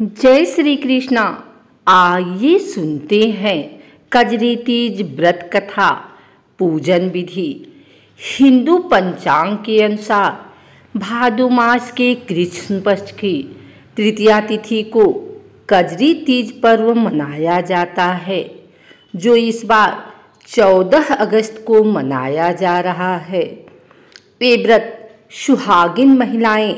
जय श्री कृष्णा आइए सुनते हैं कजरी तीज व्रत कथा पूजन विधि हिंदू पंचांग के अनुसार भादु मास के कृष्ण पक्ष की तृतीया तिथि को कजरी तीज पर्व मनाया जाता है जो इस बार 14 अगस्त को मनाया जा रहा है ये व्रत सुहागिन महिलाएं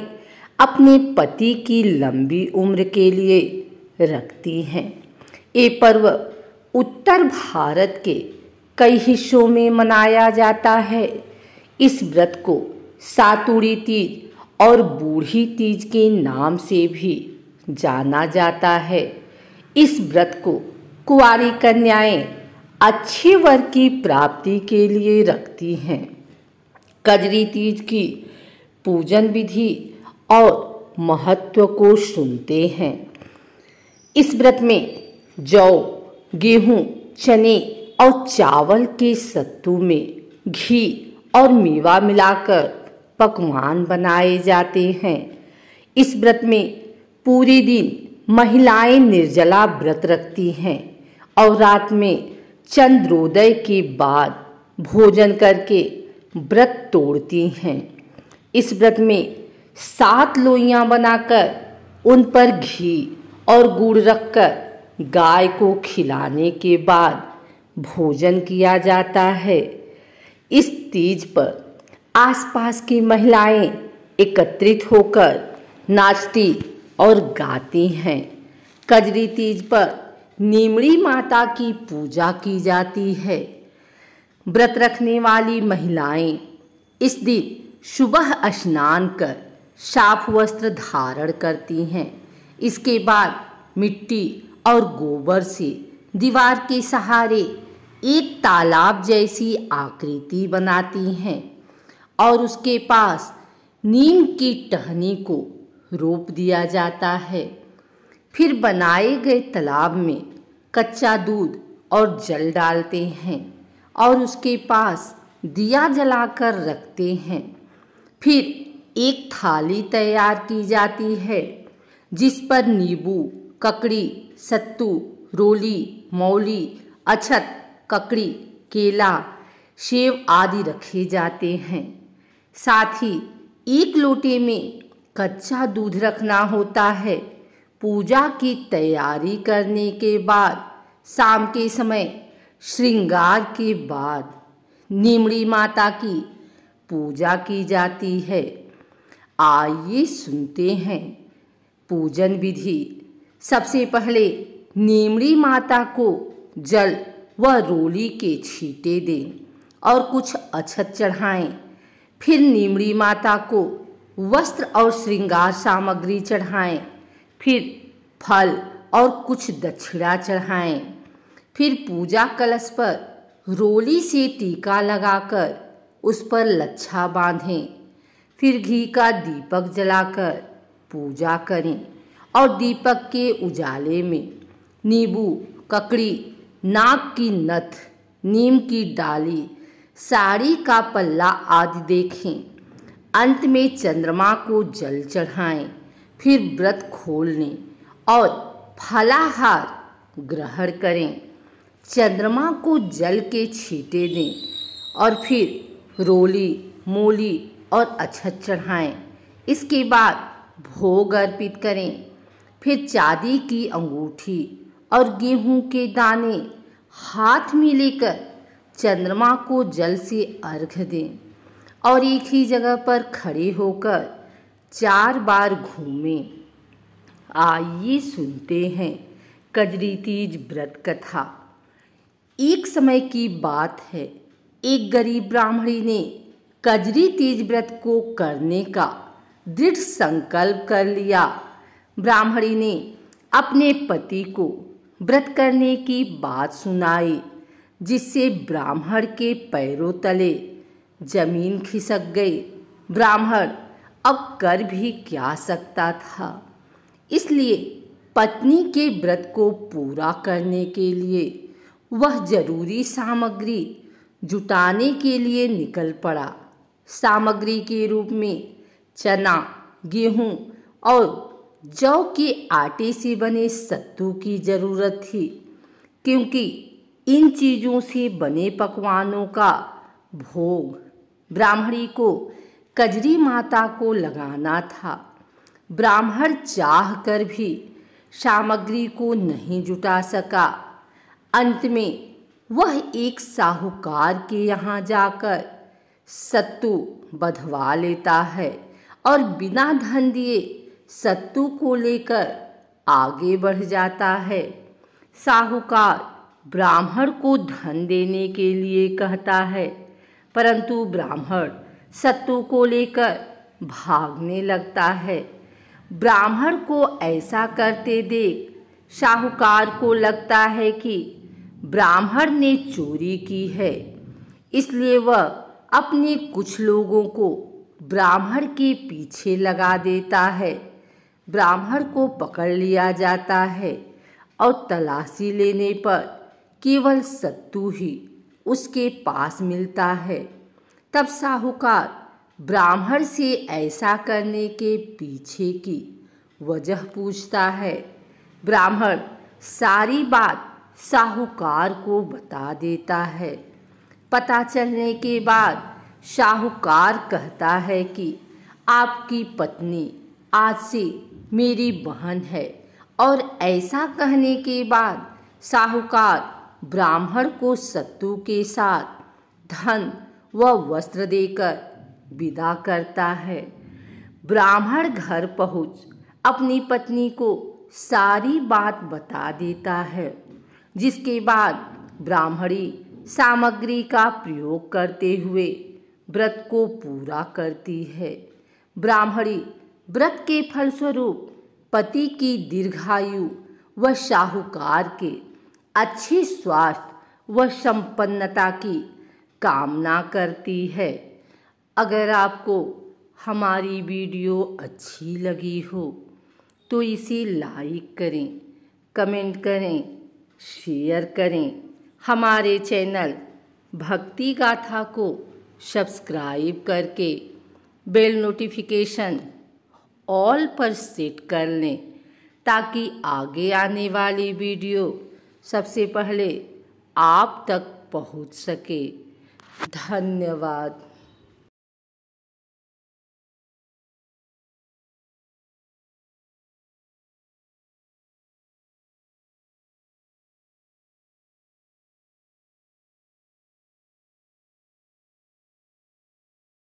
अपने पति की लंबी उम्र के लिए रखती हैं ये पर्व उत्तर भारत के कई हिस्सों में मनाया जाता है इस व्रत को सातुड़ी तीज और बूढ़ी तीज के नाम से भी जाना जाता है इस व्रत को कुआरी कन्याएं अच्छे वर्ग की प्राप्ति के लिए रखती हैं कजरी तीज की पूजन विधि और महत्व को सुनते हैं इस व्रत में जौ गेहूं चने और चावल के सत्तू में घी और मेवा मिलाकर पकवान बनाए जाते हैं इस व्रत में पूरे दिन महिलाएं निर्जला व्रत रखती हैं और रात में चंद्रोदय के बाद भोजन करके व्रत तोड़ती हैं इस व्रत में सात लोइयां बनाकर उन पर घी और गुड़ रखकर गाय को खिलाने के बाद भोजन किया जाता है इस तीज पर आसपास की महिलाएं एकत्रित होकर नाचती और गाती हैं कजरी तीज पर नीमड़ी माता की पूजा की जाती है व्रत रखने वाली महिलाएं इस दिन सुबह स्नान कर साफ वस्त्र धारण करती हैं इसके बाद मिट्टी और गोबर से दीवार के सहारे एक तालाब जैसी आकृति बनाती हैं और उसके पास नीम की टहनी को रोप दिया जाता है फिर बनाए गए तालाब में कच्चा दूध और जल डालते हैं और उसके पास दिया जलाकर रखते हैं फिर एक थाली तैयार की जाती है जिस पर नींबू ककड़ी सत्तू रोली मौली अछत ककड़ी केला सेब आदि रखे जाते हैं साथ ही एक लोटे में कच्चा दूध रखना होता है पूजा की तैयारी करने के बाद शाम के समय श्रृंगार के बाद निमड़ी माता की पूजा की जाती है आइए सुनते हैं पूजन विधि सबसे पहले नीमड़ी माता को जल व रोली के छींटे दें और कुछ अछत चढ़ाएं फिर नीमड़ी माता को वस्त्र और श्रृंगार सामग्री चढ़ाएं फिर फल और कुछ दक्षिणा चढ़ाएं फिर पूजा कलश पर रोली से टीका लगाकर उस पर लच्छा बांधें फिर घी का दीपक जलाकर पूजा करें और दीपक के उजाले में नींबू ककड़ी नाक की नथ नीम की डाली साड़ी का पल्ला आदि देखें अंत में चंद्रमा को जल चढ़ाएं फिर व्रत खोल लें और फलाहार ग्रहण करें चंद्रमा को जल के छीटे दें और फिर रोली मूली और अक्षत चढ़ाएं इसके बाद भोग अर्पित करें फिर चांदी की अंगूठी और गेहूं के दाने हाथ में लेकर चंद्रमा को जल से अर्घ दें और एक ही जगह पर खड़े होकर चार बार घूमें आइए सुनते हैं कजरी तीज व्रत कथा एक समय की बात है एक गरीब ब्राह्मणी ने कजरी तीज व्रत को करने का दृढ़ संकल्प कर लिया ब्राह्मणी ने अपने पति को व्रत करने की बात सुनाई जिससे ब्राह्मण के पैरों तले जमीन खिसक गई ब्राह्मण अब कर भी क्या सकता था इसलिए पत्नी के व्रत को पूरा करने के लिए वह जरूरी सामग्री जुटाने के लिए निकल पड़ा सामग्री के रूप में चना गेहूं और जौ के आटे से बने सत्तू की ज़रूरत थी क्योंकि इन चीज़ों से बने पकवानों का भोग ब्राह्मणी को कजरी माता को लगाना था ब्राह्मण चाह कर भी सामग्री को नहीं जुटा सका अंत में वह एक साहूकार के यहाँ जाकर सत्तू बधवा लेता है और बिना धन दिए सत्तू को लेकर आगे बढ़ जाता है साहूकार ब्राह्मण को धन देने के लिए कहता है परंतु ब्राह्मण सत्तू को लेकर भागने लगता है ब्राह्मण को ऐसा करते देख साहूकार को लगता है कि ब्राह्मण ने चोरी की है इसलिए वह अपने कुछ लोगों को ब्राह्मण के पीछे लगा देता है ब्राह्मण को पकड़ लिया जाता है और तलाशी लेने पर केवल सत्तू ही उसके पास मिलता है तब साहूकार ब्राह्मण से ऐसा करने के पीछे की वजह पूछता है ब्राह्मण सारी बात साहूकार को बता देता है पता चलने के बाद शाहूकार कहता है कि आपकी पत्नी आज से मेरी बहन है और ऐसा कहने के बाद साहूकार ब्राह्मण को सत्तू के साथ धन व वस्त्र देकर विदा करता है ब्राह्मण घर पहुँच अपनी पत्नी को सारी बात बता देता है जिसके बाद ब्राह्मणी सामग्री का प्रयोग करते हुए व्रत को पूरा करती है ब्राह्मणी व्रत के फलस्वरूप पति की दीर्घायु व शाहूकार के अच्छे स्वास्थ्य व संपन्नता की कामना करती है अगर आपको हमारी वीडियो अच्छी लगी हो तो इसे लाइक करें कमेंट करें शेयर करें हमारे चैनल भक्ति गाथा को सब्सक्राइब करके बेल नोटिफिकेशन ऑल पर सेट कर लें ताकि आगे आने वाली वीडियो सबसे पहले आप तक पहुंच सके धन्यवाद